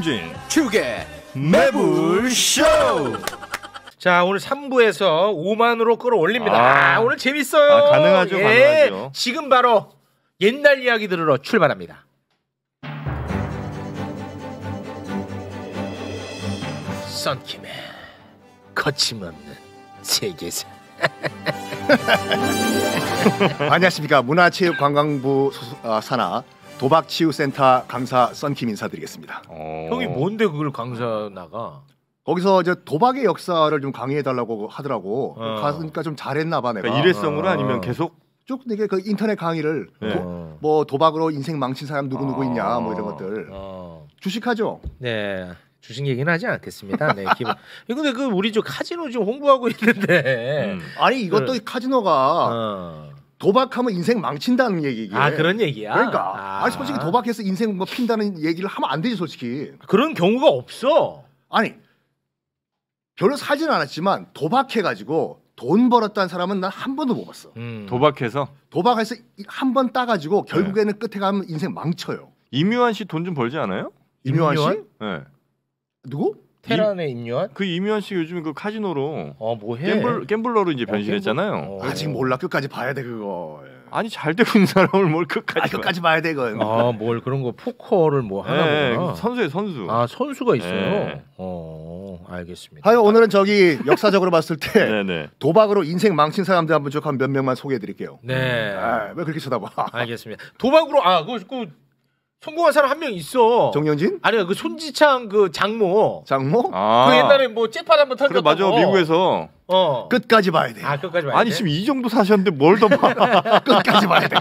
김용진 축의 매불쇼 자 오늘 3부에서 5만으로 끌어올립니다 아, 아 오늘 재밌어요 아, 가능하죠 예, 가능하죠 지금 바로 옛날 이야기 들으러 출발합니다 썬킴의 거침없는 세계사 안녕하십니까 문화체육관광부 소속, 어, 아, 산하 도박치유센터 강사 썬킴 인사드리겠습니다. 어... 형이 뭔데 그걸 강사 나가? 거기서 이제 도박의 역사를 좀 강의해 달라고 하더라고. 어. 가니까 좀 잘했나 봐 내가. 그러니까 일회성으로 어. 아니면 계속 쭉 이게 그 인터넷 강의를 네. 도, 뭐 도박으로 인생 망친 사람 누구 누구 있냐 뭐 이런 어. 것들. 어. 주식하죠. 네. 주식 얘기는 하지 않겠습니다. 네, 기본. 근데 그 우리 저 카지노 좀 홍보하고 있는데. 음. 아니 이것도 그, 카지노가 어. 도박하면 인생 망친다는 얘기. 아 그런 얘기야. 그러니까. 아. 아니 솔직히 도박해서 인생 뭐 핀다는 얘기를 하면 안 되지 솔직히. 그런 경우가 없어. 아니 별로 사진 않았지만 도박해가지고 돈 벌었다는 사람은 난 한 번도 못 봤어. 음. 도박해서? 도박해서 한 번 따가지고 네. 결국에는 네. 끝에 가면 인생 망쳐요. 이묘한 씨돈 좀 벌지 않아요? 이묘한, 이묘 씨? 네. 누구? 테란에 임요한? 그 임요한 씨 요즘 그 카지노로 어 뭐해? 갬블 갬블러로 이제 변신했잖아요. 어, 갬 아직 몰라 끝까지 봐야 돼 그거. 아니 잘 되고 있는 사람을 뭘 끝까지 아, 끝까지 봐야 돼그거 아뭘 그런 거 포커를 뭐 예, 하나 보 선수의 선수. 아 선수가 예. 있어요. 네. 어 알겠습니다. 하여 오늘은 저기 역사적으로 봤을 때 네, 네. 도박으로 인생 망친 사람들 한번 쭉한몇 명만 소개해드릴게요. 네. 아, 왜 그렇게 쳐다봐? 알겠습니다. 도박으로 아그 그, 성공한 사람 한 명 있어. 정영진? 아니요 그 손지창 그 장모. 장모? 아. 그 옛날에 뭐 재판 한번 털렸던 그래 맞아 거. 미국에서. 어. 끝까지 봐야 돼. 아 끝까지 봐야 아니 지금 이 정도 사셨는데 뭘 더 봐? 끝까지 봐야 돼.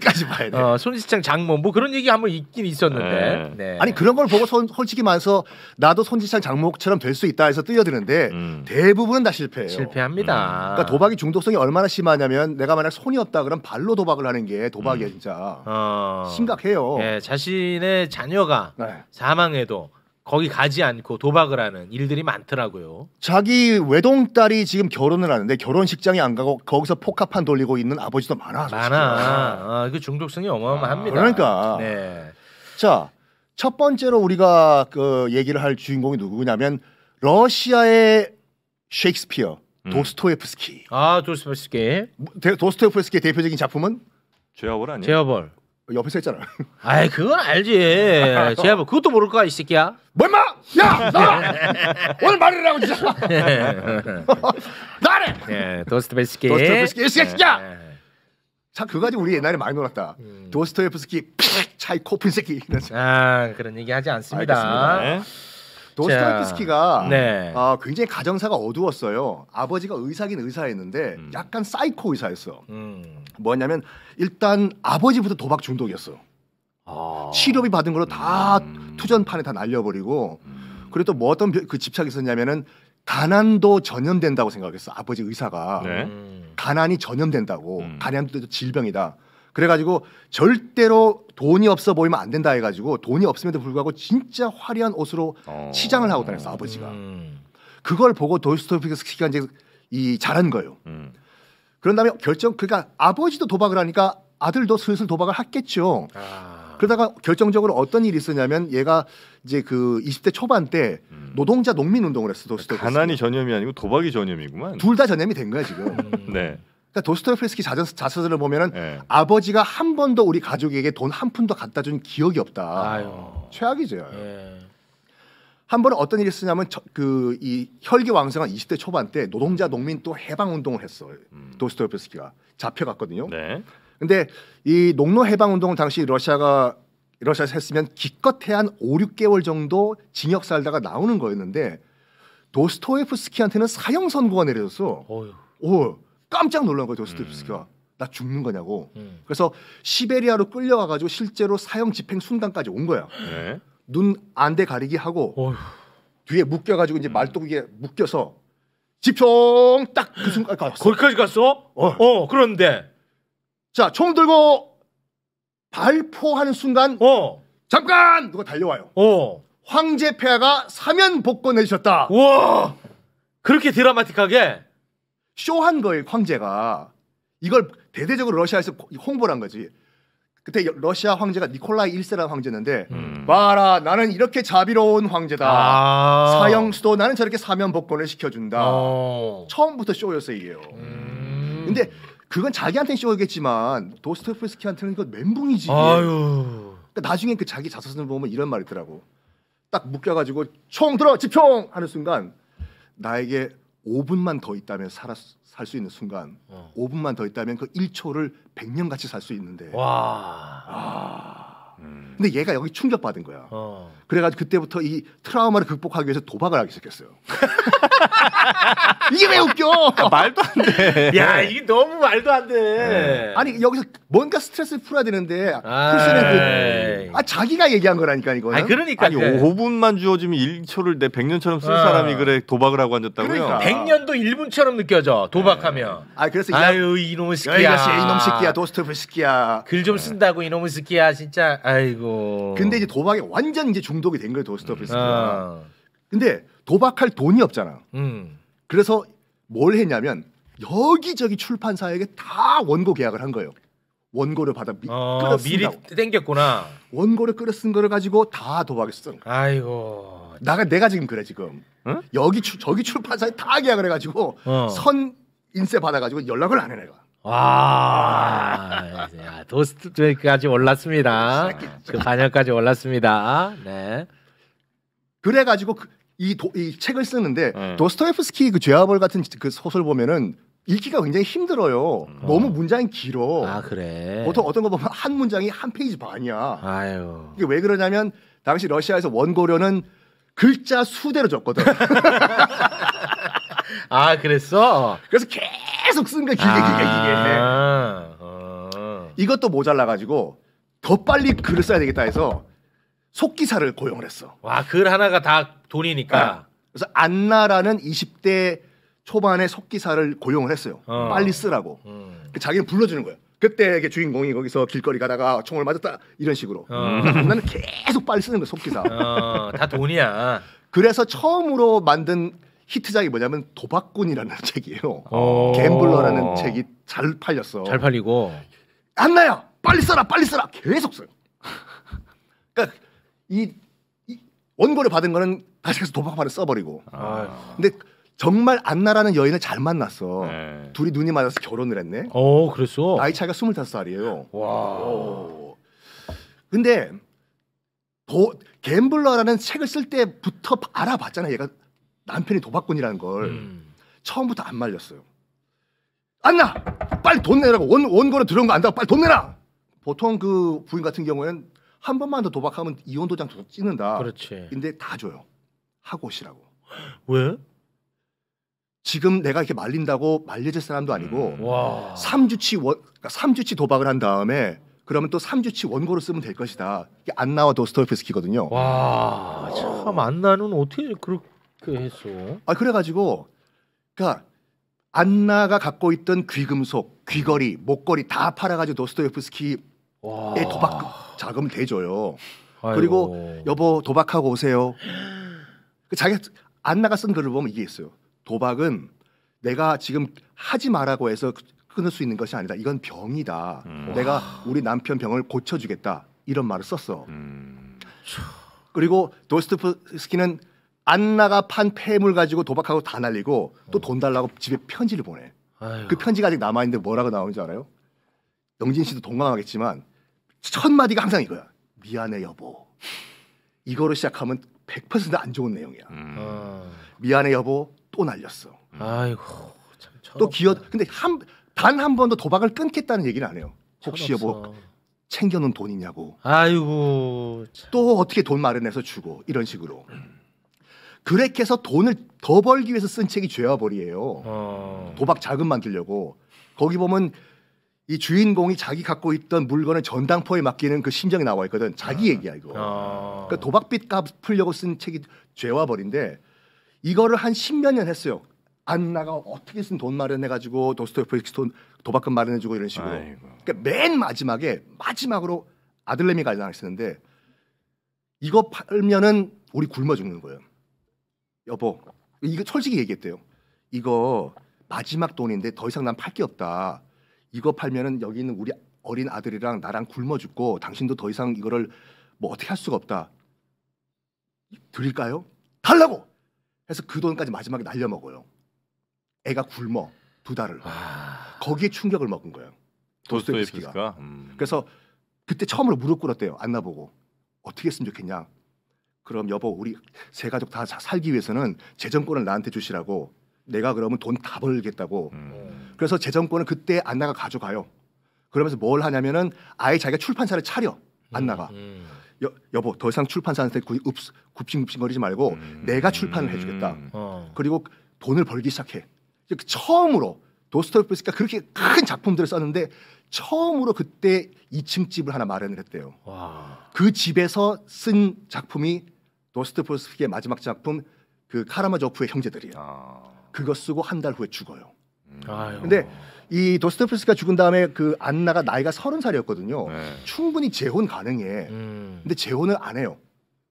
끝까지 봐야 돼. 어, 손지창 장모 뭐 그런 얘기 한번 있긴 있었는데. 네. 네. 아니 그런 걸 보고 손, 솔직히 말해서 나도 손지창 장모처럼 될 수 있다 해서 뛰어드는데 음. 대부분은 다 실패해요. 실패합니다. 음. 그러니까 도박이 중독성이 얼마나 심하냐면 내가 만약 손이 없다 그럼 발로 도박을 하는 게 도박이야 음. 진짜. 어. 심각해요. 네, 자신의 자녀가 네. 사망해도 거기 가지 않고 도박을 하는 일들이 많더라고요. 자기 외동딸이 지금 결혼을 하는데 결혼식장에 안 가고 거기서 포카판 돌리고 있는 아버지도 많아. 많아. 아, 그 중독성이 어마어마합니다. 아, 그러니까. 네. 자, 첫 번째로 우리가 그 얘기를 할 주인공이 누구냐면 러시아의 셰익스피어, 음. 도스토예스키 아, 도스토예스키도스토예스키의 뭐, 대표적인 작품은 제어벌 아니에요? 제어벌. 옆에서 했잖아. 아이 그건 알지. 제가 뭐 그것도 모를 거야 이 새끼야. 뭔마? 야 나! 오늘 말이라고 진짜. 나래. 예, 도스트베스키. 도스트베스키 이 새끼야. 예. 참 그거지 우리 옛날에 많이 놀았다. 음. 도스토옙스키 차이코픈 새끼. 아 그런 얘기 하지 않습니다. 알겠습니다. 도스토옙스키가 네. 아, 굉장히 가정사가 어두웠어요. 아버지가 의사긴 의사였는데 음. 약간 사이코 의사였어. 음. 뭐냐면 일단 아버지부터 도박 중독이었어. 아. 치료비 받은 걸로 다 음. 투전판에 다 날려버리고 음. 그리고 또 뭐 어떤 그 집착이 있었냐면은 가난도 전염된다고 생각했어. 아버지 의사가 네. 가난이 전염된다고 음. 가난도 질병이다. 그래가지고 절대로 돈이 없어 보이면 안 된다 해가지고 돈이 없음에도 불구하고 진짜 화려한 옷으로 어... 치장을 하고 다녔어 아버지가. 음... 그걸 보고 도스토옙스키가 그 이제 이 잘한 거예요. 음... 그런 다음에 결정 그러니까 아버지도 도박을 하니까 아들도 슬슬 도박을 했겠죠. 아... 그러다가 결정적으로 어떤 일이 있었냐면 얘가 이제 그 20대 초반 때 음... 노동자 농민 운동을 했어. 도스토옙스키. 가난이 전염이 아니고 도박이 전염이구만. 둘 다 전염이 된 거야 지금. 네. 그러니까 도스토옙스키 자서, 전을 보면은 네. 아버지가 한 번도 우리 가족에게 돈 한 푼도 갖다 준 기억이 없다. 아유. 최악이죠. 예. 한 번은 어떤 일이 있었냐면 그 이 혈기왕성한 20대 초반 때 노동자 농민 또 해방 운동을 했어. 음. 도스토옙스키가 잡혀갔거든요. 네. 근데 이 농노 해방 운동을 당시 러시아가 러시아에서 했으면 기껏해야 한 5, 6개월 정도 징역 살다가 나오는 거였는데 도스토옙스키한테는 사형 선고가 내려졌어. 어휴. 오. 깜짝 놀란 거예요 도스토옙스키가. 음. 나 죽는 거냐고. 음. 그래서 시베리아로 끌려와 가지고 실제로 사형 집행 순간까지 온 거야. 네. 눈 안대 가리기 하고 어휴. 뒤에 묶여 가지고 이제 음. 말뚝에 묶여서 집총 딱 그 순간 아, 갔어. 거기까지 갔어? 어. 어, 그런데 자, 총 들고 발포하는 순간 어. 잠깐 누가 달려와요. 어. 황제 폐하가 사면 복권내 주셨다. 와! 그렇게 드라마틱하게 쇼한 거예요 황제가 이걸 대대적으로 러시아에서 홍보를 한 거지 그때 러시아 황제가 니콜라이 1세라는 황제인데 음. 봐라 나는 이렇게 자비로운 황제다 아~ 사형수도 나는 저렇게 사면복권을 시켜준다 아~ 처음부터 쇼였어요 이게 음. 근데 그건 자기한테는 쇼겠지만 도스토프스키한테는 그거 멘붕이지 아유. 그러니까 나중에 그 자기 자서전을 보면 이런 말이 있더라고 딱 묶여가지고 총 들어 집총 하는 순간 나에게 5분만 더 있다면 살수 살 있는 순간 어. 5분만 더 있다면 그 1초를 100년 같이 살 수 있는데 와. 아. 음. 근데 얘가 여기 충격받은 거야. 어. 그래가지고 그때부터 이 트라우마를 극복하기 위해서 도박을 하기 시작했어요. 이게 왜 웃겨? 아, 말도 안 돼. 야, 이게 너무 말도 안 돼. 네. 아니, 여기서 뭔가 스트레스를 풀어야 되는데, 글쎄는 그, 아, 자기가 얘기한 거라니까, 이거. 아니, 그러니까. 아니, 네. 5분만 주어지면 1초를 내 100년처럼 쓸 어. 사람이 그래 도박을 하고 앉았다고요? 그러니까. 100년도 1분처럼 느껴져, 도박하면. 네. 아, 그래서. 아유, 이놈의 새끼야. 이놈 새끼야, 도스토프 새끼야. 글 좀 쓴다고, 이놈의 새끼야, 진짜. 아이고. 근데 이제 도박에 완전 이제 중독이 된 거예요 도스토옙스키가. 음. 아. 근데 도박할 돈이 없잖아. 음. 그래서 뭘 했냐면 여기저기 출판사에게 다 원고 계약을 한 거예요. 원고를 받아 미, 어, 미리 땡겼구나. 원고를 끌어 쓴 거를 가지고 다 도박했어. 아이고. 나가 내가 지금 그래 지금. 응? 여기 저기 출판사에 다 계약을 해가지고 어. 선인쇄 받아가지고 연락을 안 해 내가. 와, 아, 아, 도스트까지 올랐습니다. 그 반열까지 올랐습니다. 네. 그래가지고 그, 이, 이 책을 쓰는데 네. 도스토옙스키 그 죄와벌 같은 그 소설 보면은 읽기가 굉장히 힘들어요. 음. 너무 문장이 길어. 아 그래. 보통 어떤 거 보면 한 문장이 한 페이지 반이야. 아유. 이게 왜 그러냐면 당시 러시아에서 원고료는 글자 수대로 줬거든. 아 그랬어? 그래서 계속 쓴 거야 길게 길게 아. 길게. 아, 어. 이것도 모자라 가지고 더 빨리 글을 써야 되겠다 해서 속기사를 고용을 했어. 와글 하나가 다 돈이니까. 네. 그래서 안나라는 20대 초반에 속기사를 고용을 했어요. 어. 빨리 쓰라고. 음. 그 자기는 불러주는 거예요. 그때 주인공이 거기서 길거리 가다가 총을 맞았다 이런 식으로. 어. 음. 나는 계속 빨리 쓰는 거야 속기사. 어, 다 돈이야. 그래서 처음으로 만든 히트작이 뭐냐면 도박꾼이라는 책이에요. 어. 갬블러라는 책이 잘 팔렸어. 잘 팔리고 안나야 빨리 써라 빨리 써라 계속 써요. 그러니까 이, 이 원고를 받은 거는 다시 해서 도박판에 써버리고. 아. 근데 정말 안나라는 여인을 잘 만났어. 네. 둘이 눈이 맞아서 결혼을 했네. 어, 그랬어. 나이 차이가 스물다섯 살이에요. 와. 오. 근데 도, 갬블러라는 책을 쓸 때부터 알아봤잖아. 얘가 남편이 도박꾼이라는 걸 음. 처음부터 안 말렸어요. 안나 빨리 돈 내라고 원 원고로 들어온 거 안다고 빨리 돈 내라. 보통 그 부인 같은 경우에는 한 번만 더 도박하면 이혼 도장 찍는다. 그렇지. 근데 다 줘요. 하고 오 시라고 왜? 지금 내가 이렇게 말린다고 말려질 사람도 아니고 음, 3주치 원 그러니까 3주치 도박을 한 다음에 그러면 또 3주치 원고로 쓰면 될 것이다. 이게 안나와 도스토옙스키거든요. 와, 참 안나는 어떻게 그렇게 그랬어. 아 그래가지고 그러니까 안나가 갖고 있던 귀금속, 귀걸이, 목걸이 다 팔아가지고 도스토옙스키의 도박 자금 대줘요. 아이고. 그리고 여보 도박하고 오세요. 그 자기 안나가 쓴 글을 보면 이게 있어요. 도박은 내가 지금 하지 말라고 해서 끊을 수 있는 것이 아니다. 이건 병이다. 음. 내가 우리 남편 병을 고쳐주겠다. 이런 말을 썼어. 음. 그리고 도스토프스키는 안나가 판 폐물 가지고 도박하고 다 날리고 또돈 음. 달라고 집에 편지를 보내. 아유. 그 편지가 아직 남아 있는데 뭐라고 나오는 줄 알아요? 영진 씨도 동감하겠지만 첫 마디가 항상 이거야. 미안해 여보. 이거로 시작하면 100%안 좋은 내용이야. 음. 아. 미안해 여보. 또 날렸어. 음. 아이고 참. 또 기어. 근데 한 단 한 번도 도박을 끊겠다는 얘기는 안 해요. 혹시 여보 챙겨놓은 돈이냐고. 아이고. 참. 또 어떻게 돈 마련해서 주고 이런 식으로. 음. 그렉해서 돈을 더 벌기 위해서 쓴 책이 죄와 벌이에요. 어... 도박 자금만 들려고. 거기 보면 이 주인공이 자기 갖고 있던 물건을 전당포에 맡기는 그 심정이 나와 있거든. 자기 아. 얘기야 이거. 아... 그러니까 도박빚 값풀려고쓴 책이 죄와 벌인데 이거를 한 십몇 년 했어요. 안 나가 어떻게 쓴 돈 마련해가지고 도스토옙스키 돈 도박금 마련해주고 이런 식으로. 그러니까 맨 마지막에 마지막으로 아들내미가 나랑 쓰는데 이거 팔면은 우리 굶어 죽는 거예요. 여보 이거 솔직히 얘기했대요. 이거 마지막 돈인데 더 이상 난 팔 게 없다. 이거 팔면은 여기 있는 우리 어린 아들이랑 나랑 굶어 죽고 당신도 더 이상 이거를 뭐 어떻게 할 수가 없다. 드릴까요? 달라고. 해서 그 돈까지 마지막에 날려 먹어요. 애가 굶어 두 달을. 아... 거기에 충격을 먹은 거예요. 도스토옙스키가. 음... 그래서 그때 처음으로 무릎 꿇었대요. 안나 보고 어떻게 했으면 좋겠냐. 그럼 여보 우리 세 가족 다 살기 위해서는 재정권을 나한테 주시라고 내가 그러면 돈 다 벌겠다고 음. 그래서 재정권을 그때 안나가 가져가요 그러면서 뭘 하냐면은 아예 자기가 출판사를 차려 안나가 음. 음. 여, 여보 더 이상 출판사한테 굽, 굽신굽신거리지 말고 음. 내가 출판을 해주겠다 음. 어. 그리고 돈을 벌기 시작해 처음으로 도스토옙스키가 그렇게 큰 작품들을 썼는데 처음으로 그때 2층 집을 하나 마련을 했대요. 와. 그 집에서 쓴 작품이 도스토프스키의 마지막 작품 그 카라마조프의 형제들이에요. 아. 그거 쓰고 한 달 후에 죽어요. 음. 근데 이 도스토프스키가 죽은 다음에 그 안나가 나이가 서른 살이었거든요. 네. 충분히 재혼 가능해. 음. 근데 재혼을 안 해요.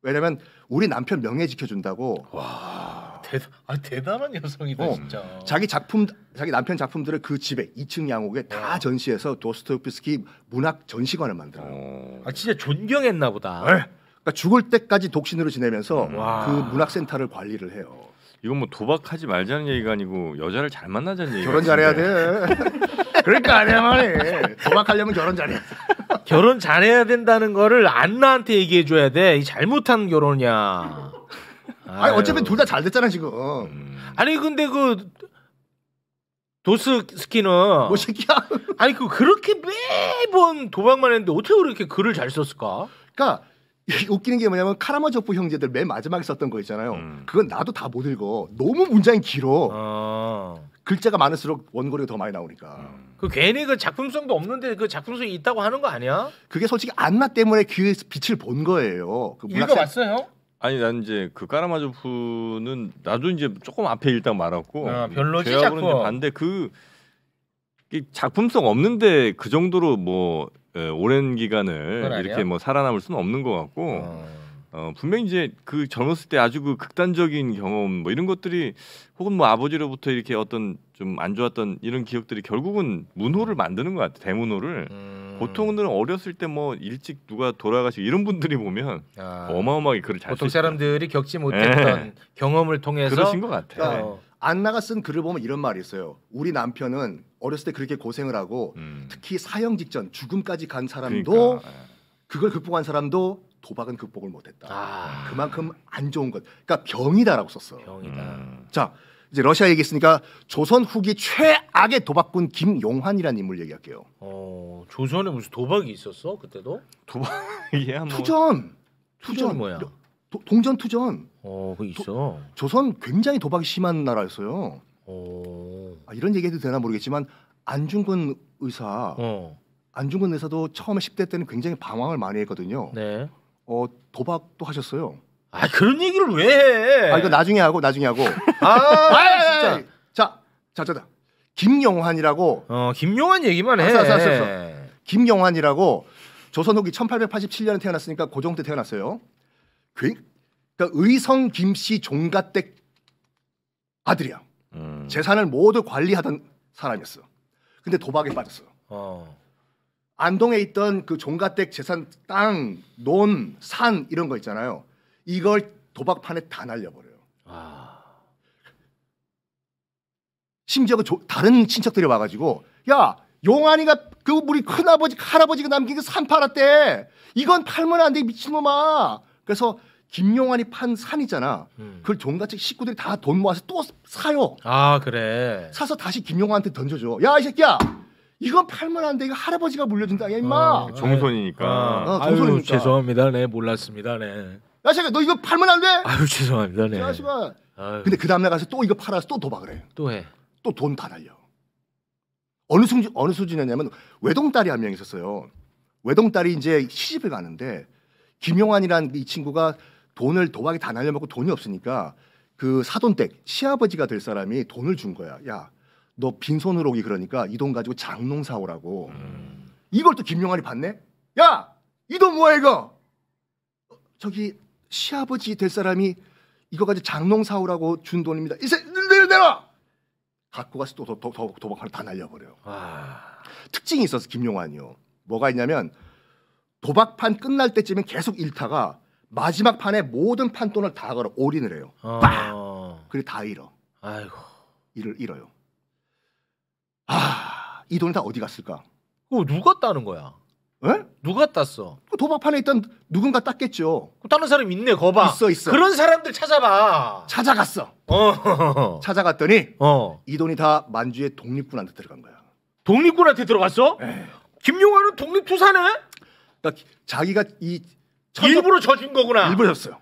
왜냐면 우리 남편 명예 지켜준다고. 와 대단, 아, 대단한 여성이다 어, 진짜. 자기 작품, 자기 남편 작품들을 그 집에 2층 양옥에 다 와. 어. 전시해서 도스토프스키 문학 전시관을 만들어요. 어. 아 진짜 존경했나 보다. 네. 그러니까 죽을 때까지 독신으로 지내면서 음. 와. 그 문학센터를 관리를 해요. 이건 뭐 도박하지 말자는 얘기가 아니고 여자를 잘 만나자는 얘기. 그러니까 결혼 잘해야 돼. 그러니까 아니야 말이. 도박하려면 결혼 잘해. 결혼 잘해야 된다는 거를 안나한테 얘기해 줘야 돼. 이 잘못한 결혼이야. 아니 어차피 둘 다 잘 됐잖아 지금. 음. 아니 근데 그 도스 스키는 뭐 새끼야. 아니 그 그렇게 매번 도박만 했는데 어떻게 그렇게 글을 잘 썼을까? 그러니까 웃기는 게 뭐냐면 카라마조프 형제들 맨 마지막에 썼던 거 있잖아요. 음. 그건 나도 다 못 읽어. 너무 문장이 길어. 아. 글자가 많을수록 원고리가 더 많이 나오니까. 음. 그 괜히 그 작품성도 없는데 그 작품성이 있다고 하는 거 아니야? 그게 솔직히 안나 때문에 귀에 빛을 본 거예요. 그 문학생... 읽어봤어요? 아니 난 이제 그 까라마조프는 나도 이제 조금 앞에 일단 말았고 아, 별로지 작품 반대 그 작품성 없는데 그 정도로 뭐 어, 오랜 기간을 이렇게 뭐 살아남을 수는 없는 것 같고 어. 어, 분명히 이제 그 젊었을 때 아주 그 극단적인 경험 뭐 이런 것들이 혹은 뭐 아버지로부터 이렇게 어떤 좀 안 좋았던 이런 기억들이 결국은 문호를 만드는 것 같아요 대문호를 음. 보통은 어렸을 때 뭐 일찍 누가 돌아가시고 이런 분들이 보면 아. 어마어마하게 글을 잘 보통 사람들이 겪지 못했던 네. 경험을 통해서 그러신 것같아 어. 그러니까 네. 안나가 쓴 글을 보면 이런 말이 있어요. 우리 남편은 어렸을 때 그렇게 고생을 하고 음. 특히 사형 직전 죽음까지 간 사람도 그러니까, 예. 그걸 극복한 사람도 도박은 극복을 못했다. 아. 그만큼 안 좋은 것. 그러니까 병이다라고 썼어. 병이다. 음. 자 이제 러시아 얘기했으니까 조선 후기 최악의 도박꾼 김용환이라는 인물 얘기할게요. 어 조선에 무슨 도박이 있었어 그때도? 도박이야 뭐. 투전. 투전 뭐야? 도, 동전 투전. 어, 그 있어. 도, 조선 굉장히 도박이 심한 나라였어요. 어... 아, 이런 얘기해도 되나 모르겠지만 안중근 의사 어. 안중근 의사도 처음에 10대 때는 굉장히 방황을 많이 했거든요. 네. 어 도박도 하셨어요. 아 그런 얘기를 왜 해? 아 이거 나중에 하고 나중에 하고. 아, 아 진짜. 자, 자, 자, 자. 김영환이라고. 어, 김영환 얘기만 해. 알았어, 아, 알았어, 알았 김영환이라고 조선 후기 1887년에 태어났으니까 고종 그 때 태어났어요. 그, 그러니까 의성 김씨 종가 댁 아들이야. 재산을 모두 관리하던 사람이었어. 근데 도박에 빠졌어. 어. 안동에 있던 그 종가댁 재산 땅, 논, 산 이런 거 있잖아요. 이걸 도박판에 다 날려버려요. 아... 심지어 그 조, 다른 친척들이 와가지고 야용안이가그 우리 큰아버지 할아버지가 남긴 그 산 팔았대. 이건 팔면 안돼 미친놈아. 그래서 김용환이 판 산이잖아. 음. 그걸 종갓집 식구들이 다 돈 모아서 또 사요. 아 그래. 사서 다시 김용환한테 던져줘. 야 이 새끼야. 이건 팔만한데 이거 할아버지가 물려준 땅이야 임마. 아, 아, 아, 어, 종손이니까. 어, 종손이니까. 아유, 죄송합니다. 네 몰랐습니다. 네. 야 잠깐 너 이거 팔면 안 돼? 아유 죄송합니다. 네. 아 근데 그 다음날 가서 또 이거 팔아서 또 도박을 해. 또 해. 또 돈 다 날려. 어느 수준 어느 수준이냐면 외동딸이 한 명 있었어요. 외동딸이 이제 시집을 가는데 김용환이라이 친구가 돈을 도박에 다 날려먹고 돈이 없으니까 그 사돈댁 시아버지가 될 사람이 돈을 준 거야. 야, 너 빈손으로 오기 그러니까 이 돈 가지고 장롱 사오라고. 음. 이걸 또 김용환이 봤네. 야, 이 돈 뭐야 이거? 저기 시아버지 될 사람이 이거 가지고 장롱 사오라고 준 돈입니다. 이제 내려 내려. 갖고 가서 또 도, 도, 도, 도박하러 다 날려버려. 아... 특징이 있어서 김용환이요. 뭐가 있냐면 도박판 끝날 때쯤엔 계속 일타가 마지막 판에 모든 판돈을 다 걸어 올인을 해요. 어... 빵! 그리고 다 잃어. 아이고. 일을 잃어요. 아, 이 돈이 다 어디 갔을까? 어, 누가 따는 거야? 에? 누가 땄어? 그 도박판에 있던 누군가 땄겠죠. 다른 그 사람 있네, 거봐. 있어, 있어. 그런 사람들 찾아봐. 찾아갔어. 어. 찾아갔더니 어. 이 돈이 다 만주의 독립군한테 들어간 거야. 독립군한테 들어갔어? 에이. 예. 김용환은 독립투사네? 그러니까 자기가 이 천석... 일부러 젖은 거구나. 일부러 졌어요.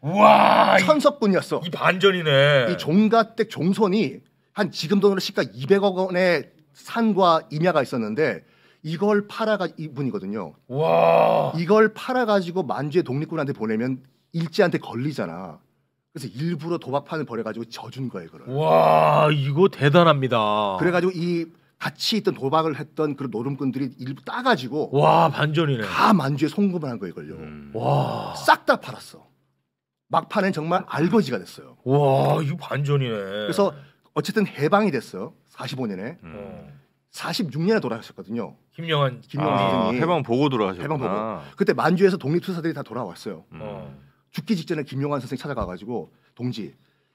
와 천석분이었어. 이 반전이네. 이 종가댁 종손이 한 지금 돈으로 시가 200억 원의 산과 임야가 있었는데 이걸 팔아가 이분이거든요. 와 이걸 팔아가지고 만주의 독립군한테 보내면 일제한테 걸리잖아. 그래서 일부러 도박판을 벌여가지고 져준 거예요, 그걸. 와 이거 대단합니다. 그래가지고 이 같이 있던 도박을 했던 그런 노름꾼들이 일부 따가지고 와 반전이네. 다 만주에 송금을 한 거예요, 걸요. 음. 와싹 다 팔았어. 막판엔 정말 알거지가 됐어요. 와 이거 반전이네. 그래서 어쨌든 해방이 됐어. 요 45년에. 음. 46년에 어. 돌아가셨거든요. 김영환 김영환 아, 해방 보고 돌아가셨구나. 해방 보고. 그때 만주에서 독립투사들이 다 돌아왔어요. 음. 죽기 직전에 김영환 선생 찾아가가지고 동지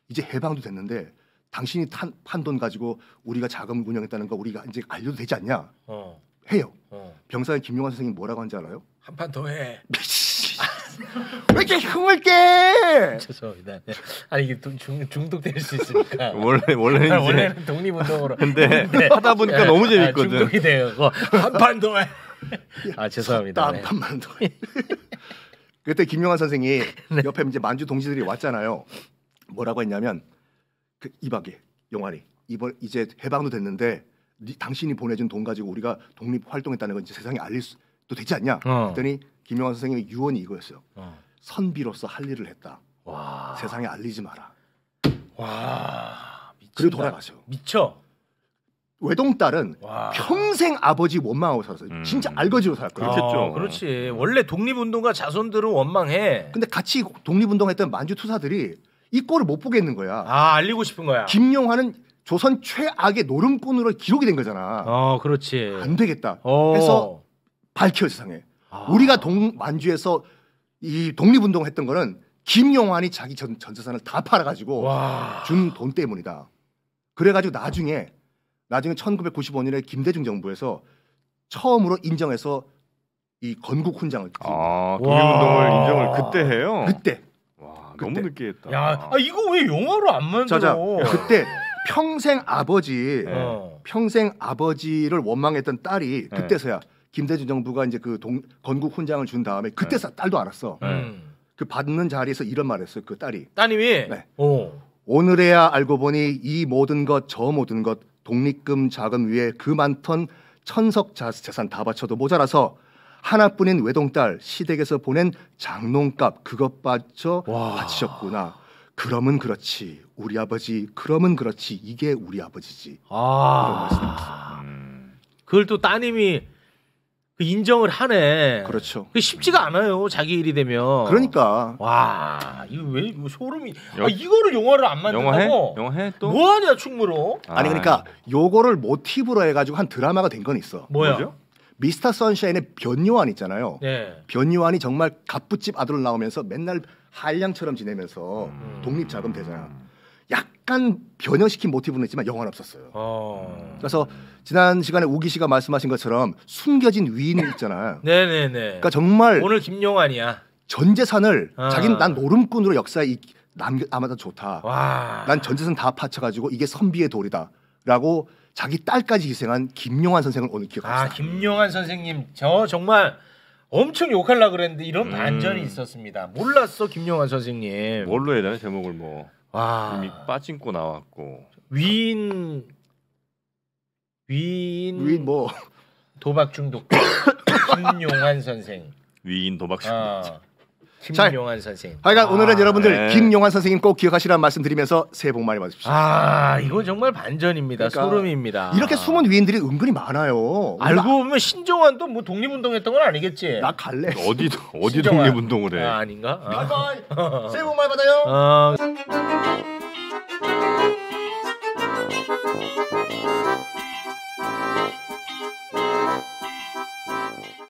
이제 해방도 됐는데 당신이 판 돈 가지고 우리가 자금 운영했다는 거 우리가 이제 알려도 되지 않냐 어. 해요. 어. 병사의 김용환 선생님 뭐라고 한지 알아요? 한 판 더 해. 왜 이렇게 흥을 깨? 죄송합니다. 네. 아니 이게 중, 중독될 수 있으니까. 원래 원래는 이제 원래는 독립운동으로. 근데 네. 하다 보니까 네. 너무 아, 재밌거든. 중독이 돼요. 한 판 더 해. 아 죄송합니다. 한 네. 판만 더 해. 그때 김용환 선생이 네. 옆에 이제 만주 동지들이 왔잖아요. 뭐라고 했냐면 그 2박에 영환이 이번 이제 해방도 됐는데 니, 당신이 보내준 돈 가지고 우리가 독립 활동했다는 건 이제 세상에 알릴 수도 되지 않냐? 어. 그랬더니 김영환 선생님의 유언이 이거였어요. 어. 선비로서 할 일을 했다. 와. 세상에 알리지 마라. 와. 미친다. 그리고 돌아가셔. 미쳐. 외동딸은 와. 평생 아버지 원망하고 살았어요. 음. 진짜 알거지로 살았거든요. 그렇죠 어, 그렇지. 원래 독립운동가 자손들은 원망해. 근데 같이 독립운동했던 만주 투사들이 이 꼴을 못 보겠는 거야. 아 알리고 싶은 거야. 김용환은 조선 최악의 노름꾼으로 기록이 된 거잖아. 어, 그렇지. 안 되겠다. 어. 해서 밝혀 세상에. 아. 우리가 동 만주에서 이 독립운동 했던 거는 김용환이 자기 전, 전재산을 다 팔아가지고 준 돈 때문이다. 그래가지고 나중에 나중에 1995년에 김대중 정부에서 처음으로 인정해서 이 건국 훈장을 아, 독립운동을 인정을 그때 해요. 그때 너무 늦게 했다. 야, 아, 이거 왜 영화로 안 만들어? 자자, 그때 평생 아버지, 네. 어. 평생 아버지를 원망했던 딸이 네. 그때서야 김대중 정부가 이제 그 동, 건국 훈장을 준 다음에 네. 그때서 딸도 알았어. 음. 그 받는 자리에서 이런 말했어요. 그 딸이. 따님이. 네. 오. 오늘에야 알고 보니 이 모든 것 저 모든 것 독립금 자금 위에 그 많던 천석 재산 다 바쳐도 모자라서 하나뿐인 외동딸 시댁에서 보낸 장롱값 그것 바쳐 받으셨구나그러면 그렇지. 우리 아버지 그러면 그렇지. 이게 우리 아버지지. 아. 음. 그걸 또 따님이 그 인정을 하네. 그렇죠. 쉽지가 않아요. 자기 일이 되면. 그러니까. 와, 이거 왜뭐 소름이? 아, 여... 아, 이거를 영화를 안 만든다고? 영화 해? 또? 뭐 하냐 충무로? 아, 아니 그러니까 요거를 모티브로 해가지고 한 드라마가 된 건 있어. 뭐야? 뭐죠? 미스터 선샤인의 변요한 있잖아요. 네. 예. 변요한이 정말 갑부집 아들로 나오면서 맨날 한량처럼 지내면서 음. 독립 자금 되잖아. 약간 변형시킨 모티브는 있지만 영원 없었어요. 어. 그래서 지난 시간에 우기 씨가 말씀하신 것처럼 숨겨진 위인이 있잖아요. 네네네. 그러니까 정말 오늘 김용환이야. 전 재산을 어. 자기는 난 노름꾼으로 역사에 남겨 아마도 좋다. 와. 난전 재산 다 파쳐가지고 이게 선비의 돌이다라고 자기 딸까지 희생한 김용환 선생을 오늘 기억합니다. 아 김용환 선생님 저 정말 엄청 욕할라 그랬는데 이런 음. 반전이 있었습니다. 몰랐어 김용환 선생님. 뭘로 해야 되나 제목을 뭐. 와. 이미 빠진고 나왔고. 위인 위인 위인 뭐 도박 중독 김용환 선생. 위인 도박 중독. 아. 김용환 선생님. 하여간 아, 오늘은 여러분들 네. 김용환 선생님 꼭기억하시라는 말씀드리면서 새해 복 많이 받으십시오. 아이거 정말 반전입니다. 그러니까 소름입니다. 이렇게 숨은 위인들이 은근히 많아요. 알고 보면 신정환도 뭐 독립운동했던 건 아니겠지. 나 갈래. 어디 어디 신 독립운동을 해? 아, 아닌가? 아. 새해 복 많이 받아요. 어...